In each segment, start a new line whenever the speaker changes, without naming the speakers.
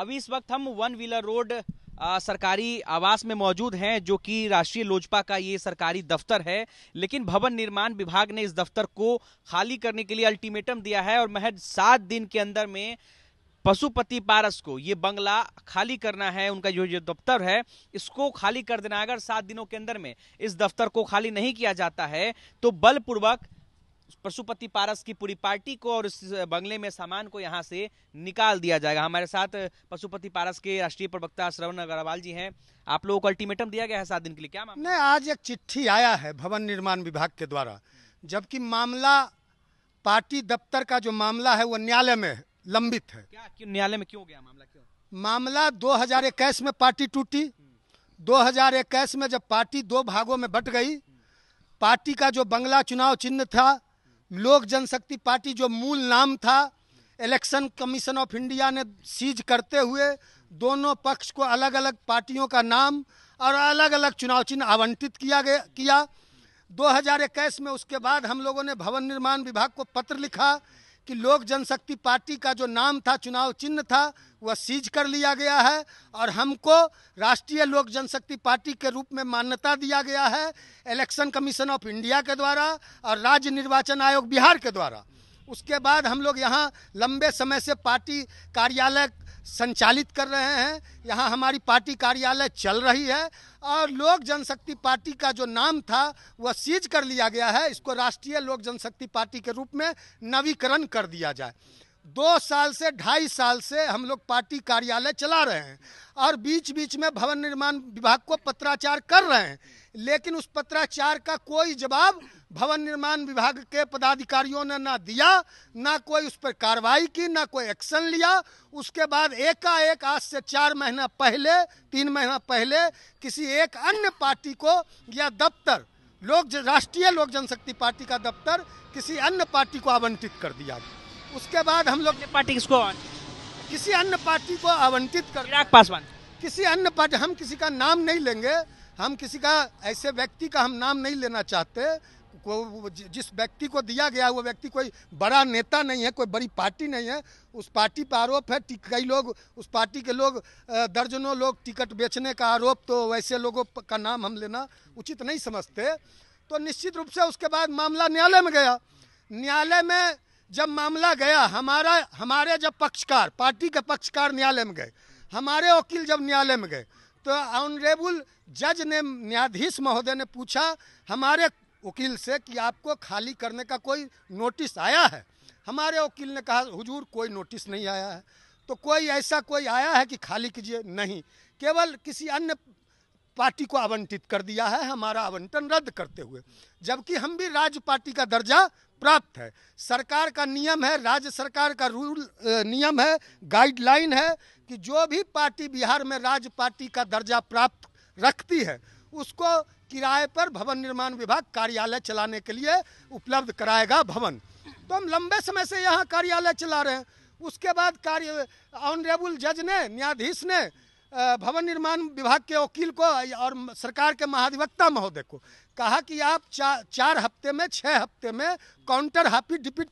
अभी इस वक्त हम वन व्हीलर रोड आ, सरकारी आवास में मौजूद हैं जो कि राष्ट्रीय लोजपा का ये सरकारी दफ्तर है लेकिन भवन निर्माण विभाग ने इस दफ्तर को खाली करने के लिए अल्टीमेटम दिया है और महज सात दिन के अंदर में पशुपति पारस को ये बंगला खाली करना है उनका जो जो दफ्तर है इसको खाली कर देना है अगर सात दिनों के अंदर में इस दफ्तर को खाली नहीं किया जाता है तो बलपूर्वक पशुपति पारस की पूरी पार्टी को और इस बंगले में सामान को यहाँ से निकाल दिया जाएगा हमारे साथ पशुपति पारस के राष्ट्रीय प्रवक्ता श्रवण अग्रवाल जी हैं आप लोगों को अल्टीमेटम दिया गया है सात दिन के लिए क्या
मामला नहीं आज एक चिट्ठी आया है भवन निर्माण विभाग के द्वारा जबकि मामला पार्टी दफ्तर का जो मामला है वो न्यायालय में लंबित है क्या न्यायालय में क्यों गया मामला क्यों मामला दो हजार इक्कीस में पार्टी टूटी दो हजार इक्कीस में जब पार्टी दो भागों में बट गई पार्टी का जो बंगला चुनाव चिन्ह था लोक जनशक्ति पार्टी जो मूल नाम था इलेक्शन कमीशन ऑफ इंडिया ने सीज करते हुए दोनों पक्ष को अलग अलग पार्टियों का नाम और अलग अलग चुनाव चिन्ह आवंटित किया गया किया दो में उसके बाद हम लोगों ने भवन निर्माण विभाग को पत्र लिखा कि लोक जनशक्ति पार्टी का जो नाम था चुनाव चिन्ह था वह सीज कर लिया गया है और हमको राष्ट्रीय लोक जनशक्ति पार्टी के रूप में मान्यता दिया गया है इलेक्शन कमीशन ऑफ इंडिया के द्वारा और राज्य निर्वाचन आयोग बिहार के द्वारा उसके बाद हम लोग यहाँ लंबे समय से पार्टी कार्यालय संचालित कर रहे हैं यहाँ हमारी पार्टी कार्यालय चल रही है और लोक जनशक्ति पार्टी का जो नाम था वह सीज कर लिया गया है इसको राष्ट्रीय लोक जनशक्ति पार्टी के रूप में नवीकरण कर दिया जाए दो साल से ढाई साल से हम लोग पार्टी कार्यालय चला रहे हैं और बीच बीच में भवन निर्माण विभाग को पत्राचार कर रहे हैं लेकिन उस पत्राचार का कोई जवाब भवन निर्माण विभाग के पदाधिकारियों ने ना दिया ना कोई उस पर कार्रवाई की ना कोई एक्शन लिया उसके बाद एकाएक आज से चार महीना पहले तीन महीना पहले किसी एक अन्य पार्टी को या दफ्तर लोक राष्ट्रीय लोक जनशक्ति पार्टी का दफ्तर किसी अन्य पार्टी को आवंटित कर दिया उसके बाद हम लोग पार्टी किसको किसी अन्य पार्टी को आवंटित कर पासवान किसी अन्य पार्टी हम किसी का नाम नहीं लेंगे हम किसी का ऐसे व्यक्ति का हम नाम नहीं लेना चाहते को जिस व्यक्ति को दिया गया वो व्यक्ति कोई बड़ा नेता नहीं है कोई बड़ी पार्टी नहीं है उस पार्टी पर आरोप है कई लोग उस पार्टी के लोग दर्जनों लोग टिकट बेचने का आरोप तो वैसे लोगों का नाम हम लेना उचित नहीं समझते तो निश्चित रूप से उसके बाद मामला न्यायालय में गया न्यायालय में जब मामला गया हमारा हमारे जब पक्षकार पार्टी के पक्षकार न्यायालय में गए हमारे वकील जब न्यायालय में गए तो ऑनरेबल जज ने न्यायाधीश महोदय ने पूछा हमारे वकील से कि आपको खाली करने का कोई नोटिस आया है हमारे वकील ने कहा हुजूर कोई नोटिस नहीं आया है तो कोई ऐसा कोई आया है कि खाली कीजिए नहीं केवल किसी अन्य पार्टी को आवंटित कर दिया है हमारा आवंटन रद्द करते हुए जबकि हम भी राज्य पार्टी का दर्जा प्राप्त है सरकार का नियम है राज्य सरकार का रूल नियम है गाइडलाइन है कि जो भी पार्टी बिहार में राज्य पार्टी का दर्जा प्राप्त रखती है उसको किराए पर भवन निर्माण विभाग कार्यालय चलाने के लिए उपलब्ध कराएगा भवन तो हम लंबे समय से यहाँ कार्यालय चला रहे हैं उसके बाद कार्य ऑनरेबल जज ने न्यायाधीश ने भवन निर्माण विभाग के वकील को और सरकार के महाधिवक्ता महोदय को कहा कि आप चा, चार हफ्ते में छः हफ्ते में काउंटर हापी डिपिट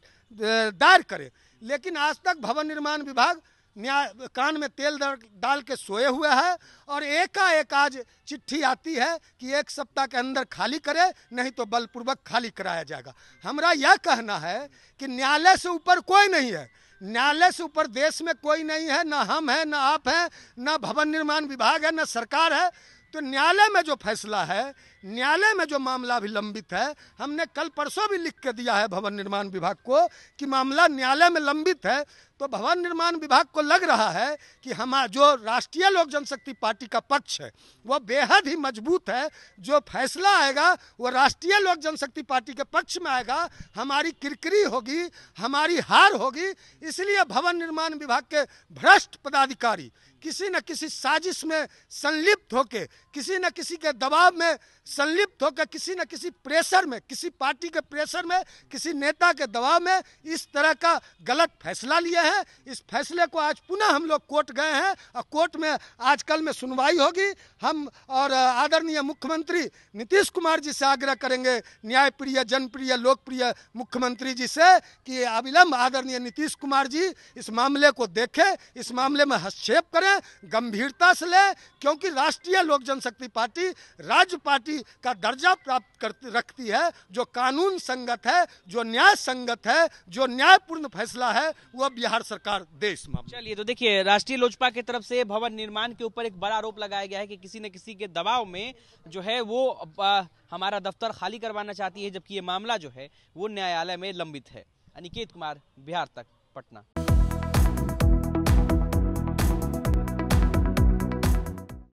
दायर करें लेकिन आज तक भवन निर्माण विभाग कान में तेल डाल के सोए हुए है और एकाएक आज चिट्ठी आती है कि एक सप्ताह के अंदर खाली करे नहीं तो बलपूर्वक खाली कराया जाएगा हमारा यह कहना है कि न्यायालय से ऊपर कोई नहीं है न्यायालय से ऊपर देश में कोई नहीं है ना हम हैं ना आप हैं ना भवन निर्माण विभाग है ना सरकार है तो न्यायालय में जो फैसला है न्यायालय में जो मामला अभी लंबित है हमने कल परसों भी लिख के दिया है भवन निर्माण विभाग को कि मामला न्यायालय में लंबित है तो भवन निर्माण विभाग को लग रहा है कि हम जो राष्ट्रीय लोक जनशक्ति पार्टी का पक्ष है वह बेहद ही मजबूत है जो फैसला आएगा वो राष्ट्रीय लोक जनशक्ति पार्टी के पक्ष में आएगा हमारी किरकिरी होगी हमारी हार होगी इसलिए भवन निर्माण विभाग के भ्रष्ट पदाधिकारी किसी न किसी साजिश में संलिप्त होके किसी न किसी के दबाव में संलिप्त तो क्या किसी न किसी प्रेशर में किसी पार्टी के प्रेशर में किसी नेता के दबाव में इस तरह का गलत फैसला लिया है इस फैसले को आज पुनः हम लोग कोर्ट गए हैं और कोर्ट में आजकल में सुनवाई होगी हम और आदरणीय मुख्यमंत्री नीतीश कुमार जी से आग्रह करेंगे न्यायप्रिय जनप्रिय लोकप्रिय मुख्यमंत्री जी से कि अविलंब आदरणीय नीतीश कुमार जी इस मामले को देखें इस मामले में हस्तक्षेप करें गंभीरता से लें क्योंकि राष्ट्रीय लोक जनशक्ति पार्टी राज्य पार्टी का दर्जा प्राप्त करती रखती है जो कानून संगत है जो न्याय संगत है जो न्यायपूर्ण फैसला है वह बिहार सरकार देश में चलिए तो देखिए राष्ट्रीय लोजपा
की तरफ से भवन निर्माण के ऊपर एक बड़ा आरोप लगाया गया है कि किसी न किसी के दबाव में जो है वो आ, हमारा दफ्तर खाली करवाना चाहती है जबकि ये मामला जो है वो न्यायालय में लंबित है अनिकेत कुमार बिहार तक पटना